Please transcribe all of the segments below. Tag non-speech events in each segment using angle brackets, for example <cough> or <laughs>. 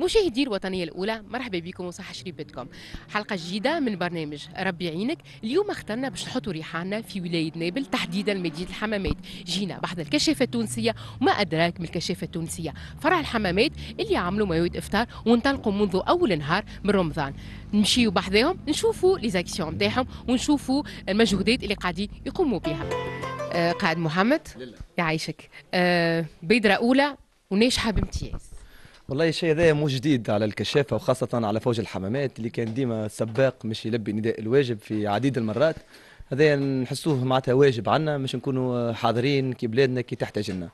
مشاهدي الوطنية الأولى مرحبا بكم وصحة شريبتكم حلقة جديدة من برنامج ربي يعينك اليوم اخترنا باش نحطوا ريحاننا في ولاية نابل تحديدا مدينة الحمامات جينا بعد الكشافة التونسية وما أدراك من الكشافة التونسية فرع الحمامات اللي عملوا مواد إفطار وانطلقوا منذ أول نهار من رمضان نمشيو بحذاهم نشوفوا ليزاكسيون نتاعهم ونشوفوا المجهودات اللي قاعدين يقوموا بها آه، قائد محمد يعيشك آه، بيدرة أولى وناجحة بامتياز والله الشيء هذا مو جديد على الكشافه وخاصه على فوج الحمامات اللي كان ديما سباق مش يلبي نداء الواجب في عديد المرات هذا نحسوه معناتها واجب عنا مش نكونوا حاضرين كي بلادنا كي تحتاج لنا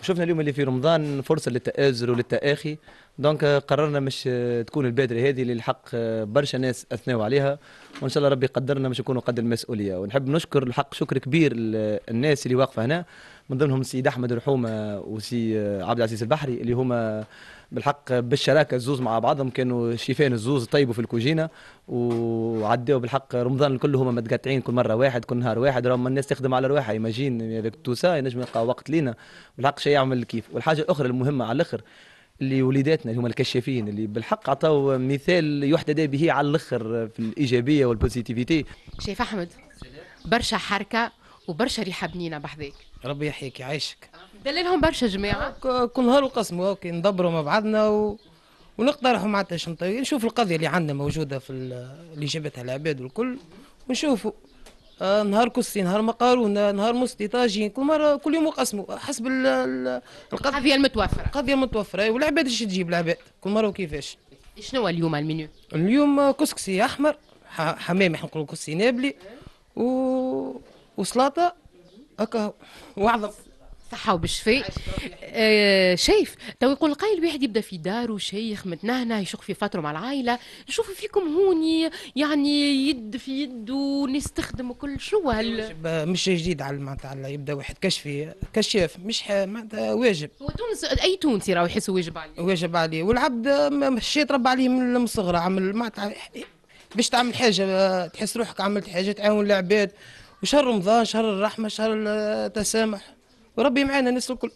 وشفنا اليوم اللي في رمضان فرصه للتآزر وللتآخي دونك قررنا مش تكون البادره هذه اللي الحق برشا ناس اثنوا عليها وان شاء الله ربي يقدرنا مش نكونوا قد المسؤوليه ونحب نشكر الحق شكر كبير الناس اللي واقفه هنا من ضمنهم السيد احمد الحومه آه، وسي آه، عبد العزيز البحري اللي هما بالحق بالشراكه الزوز مع بعضهم كانوا شيفين الزوز طيبوا في الكوجينه وعداوا بالحق رمضان الكل هما متقطعين كل مره واحد كل نهار واحد راهم الناس تخدم على رواحها يماجين هذاك توسا ينجم يلقى وقت لينا بالحق شيء يعمل كيف والحاجه الاخرى المهمه على الاخر اللي وليداتنا اللي هما الكشافين اللي بالحق عطاو مثال يحتذى به على الاخر في الايجابيه والبوزيتيفيتي شيف احمد برشا حركه وبرشا ريحه بنينه بحذاك ربي يحييك يعيشك دللهم برشا جماعه كل نهار وقسموا اوكي ندبروا مع بعضنا و... ونقترحوا معناتها شنو طيب. نشوف القضيه اللي عندنا موجوده في اللي جابتها العباد والكل ونشوفوا آه نهار كسي نهار مقارونه نهار مستي طاجين كل مره كل يوم نقسموا حسب القضيه المتوفره القضيه المتوفره أيوة، والعباد ايش تجيب العباد كل مره وكيفاش شنو اليوم المنيو اليوم كسكسي احمر حمام احنا نقولوا كسكسي نابلي و وسلطه هكا واعظم صحة وبالشفاء آه، شايف تو يقول قايل الواحد يبدا في داره شيخ متنهنه يشوف في فتره مع العائله نشوف فيكم هوني يعني يد في يد ونستخدم كل شو هل أيوة، مش جديد على معناتها يبدا واحد كشفي كشاف مش معناتها واجب وتونس اي تونسي راهو يحس واجب عليه واجب عليه والعبد الشيء رب عليه من الصغر عمل معناتها باش تعمل حاجه تحس روحك عملت حاجه تعاون العباد شهر رمضان شهر الرحمه شهر التسامح وربي معانا الناس الكل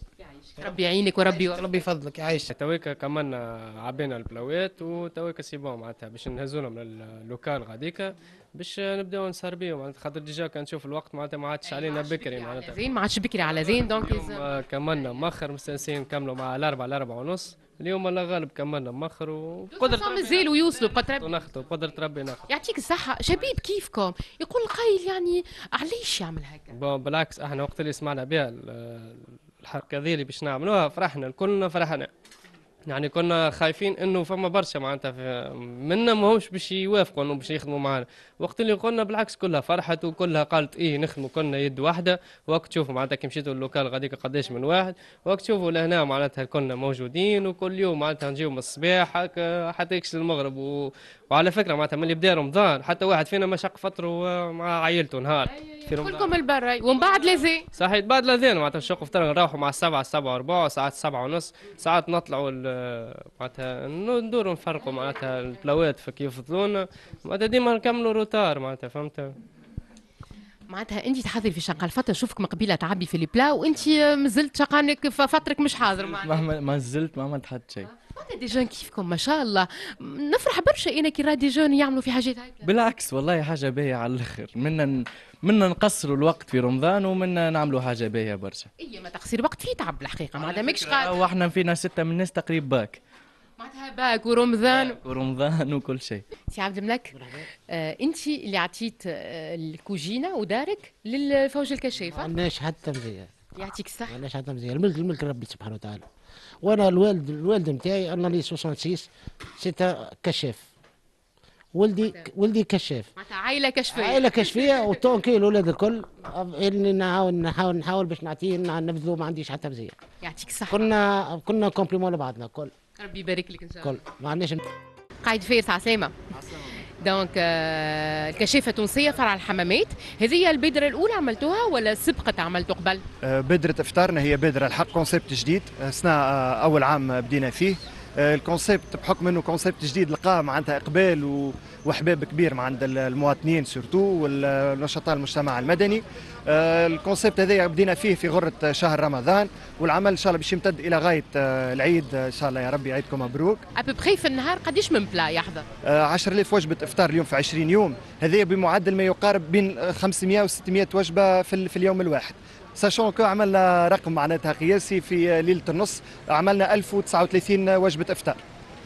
ربي يعينك وربي ربي يفضلك يعيشك تويكا كمان عبينا البلاويات وتويكا بون معناتها باش نهزولهم اللوكال غاديكا باش نبداو نسهر بيهم معناتها خاطر ديجا كنشوف الوقت معناتها ما عادش أيوة، علينا بكري معناتها زين ما عادش بكري على زين دونك كمان مؤخر مستانسين نكملوا مع الاربعه الاربعه ونص اليوم الله غالب كملنا مخر وقدرة ربي الزيل ويوصلوا بقدرة ربي نخطوا بقدرة ربي نخطوا يعطيك الصحة شبيب كيفكم يقول قايل يعني علاش يعمل هكا بون بالعكس احنا وقت اللي سمعنا بها الحركة هذه اللي باش نعملوها فرحنا الكلنا فرحنا يعني كنا خايفين انه فما برشا معناتها منا ماهوش باش يوافقوا انه باش يخدموا معنا وقت اللي قلنا بالعكس كلها فرحت وكلها قالت ايه نخدموا كنا يد واحده وقت تشوفوا معناتها كي مشيتوا للوكال غاديك قداش من واحد وقت تشوفوا لهنا معناتها كنا موجودين وكل يوم معناتها نجيو من الصباح هكا حتى يكش المغرب و... وعلى فكره معناتها ملي بدا رمضان حتى واحد فينا ما شق فطره مع عائلته نهار كثير كلكم البرا ومن بعد لازين صحيح بعد لازين معناتها نشق فطر نروحوا مع السبعة السبعة وربع ساعات السبعة ونص ساعات نطلعوا معناتها ندوروا نفرقوا معناتها البلاوات كيف فضلونا معناتها ديما نكملوا روتار معناتها فهمت معناتها انت تحضري في شقه الفترة نشوفك مقبله تعبي في البلا وانت مازلت شقانك فترك مش حاضر معناتها ما زلت ما عملت حتى شيء حتى دي جون كيفكم ما شاء الله نفرح برشا انا كي راه دي جون يعملوا في حاجات بالعكس والله حاجه باهيه على الاخر منا منا نقصروا الوقت في رمضان ومنا نعملوا حاجه باهيه برشا اي ما تقصير وقت فيه تعب الحقيقه معناتها ماكش قاعد واحنا فينا سته من الناس تقريبا باك معناتها باك ورمضان ورمضان <laughs> وكل شيء سي عبد الملك آه انت اللي عطيت آه الكوجينه ودارك للفوج الكشافه ما عندناش حتى مزيان يعطيك الصحة علاش عندها مزيان الملك الملك ربي سبحانه وتعالى وانا الوالد الوالد نتاعي انا لي 66 سيتا كشاف ولدي ولدي كشاف معناتها عائله كشفيه عائله كشفيه <laughs> وتونكي الاولاد الكل اني نحاول نحاول نحاول باش نعطيه نبذلو ما عنديش حتى مزيان يعطيك الصحه كنا كنا كومبليمون لبعضنا الكل ربي يبارك لك ان شاء الله الكل ما عندناش قاعد فيس على عسلامه دونك آه، الكشافه التونسيه فرع الحمامات هذه هي البدره الاولى عملتوها ولا سبقت عملتوا قبل آه، بدره افطارنا هي بدره الحق كونسيبت جديد سنه آه، اول عام بدينا فيه آه، الكونسيبت بحكم انه كونسيبت جديد لقاه معناتها اقبال واحباب كبير مع عند المواطنين سورتو والنشطاء المجتمع المدني آه، الكونسيبت هذا بدينا فيه في غره شهر رمضان والعمل ان شاء الله باش يمتد الى غايه آه، العيد ان شاء الله يا ربي عيدكم مبروك ابي في النهار قديش من بلا يحضر 10000 وجبه افطار اليوم في 20 يوم هذايا بمعدل ما يقارب بين 500 و 600 وجبه في اليوم الواحد ساشون كو عملنا رقم معناتها قياسي في ليله النص عملنا 1039 وجبه افطار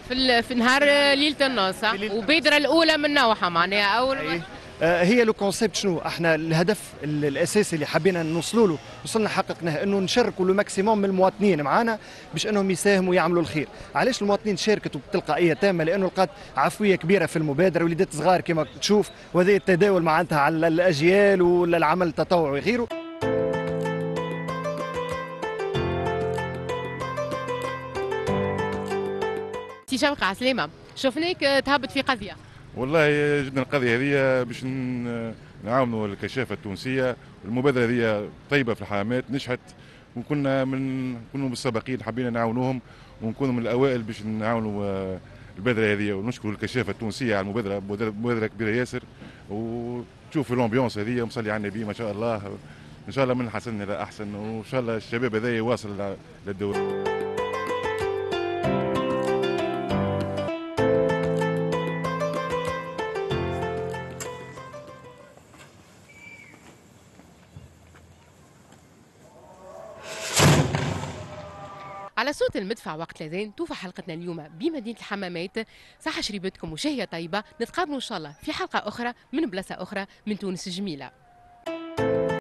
في في نهار ليله النص وبيدرة الاولى من نوعها معناها اول أيه. هي لو كونسيبت شنو احنا الهدف الاساسي اللي حبينا نوصلوا له وصلنا حققناه انه نشركوا لو ماكسيموم من المواطنين معنا باش انهم يساهموا يعملوا الخير علاش المواطنين شاركت بتلقائيه تامه لانه لقات عفويه كبيره في المبادره وليدات صغار كما تشوف وهذا التداول معناتها على الاجيال والعمل التطوعي وغيره كي وقع سليمه شفناك آه، تهبط في قضية والله جبنا آه، القضية هذه آه، باش نعاونوا الكشافة التونسية المبادرة هذه طيبة في الحامات نجحت وكنا من كنا من السابقين حبينا نعاونوهم ونكونوا من الأوائل باش نعاونوا البادرة هذه ونشكر الكشافة التونسية على المبادرة مبادرة كبيرة ياسر وتشوف الأمبيونس هذه ومصلي على النبي ما شاء الله ان شاء الله من حسن الى احسن وان شاء الله الشباب هذا يواصل للدور على صوت المدفع وقت لذين توفى حلقتنا اليوم بمدينة الحمامات صحة شريبتكم وشهية طيبة نتقابل إن شاء الله في حلقة أخرى من بلاصة أخرى من تونس الجميلة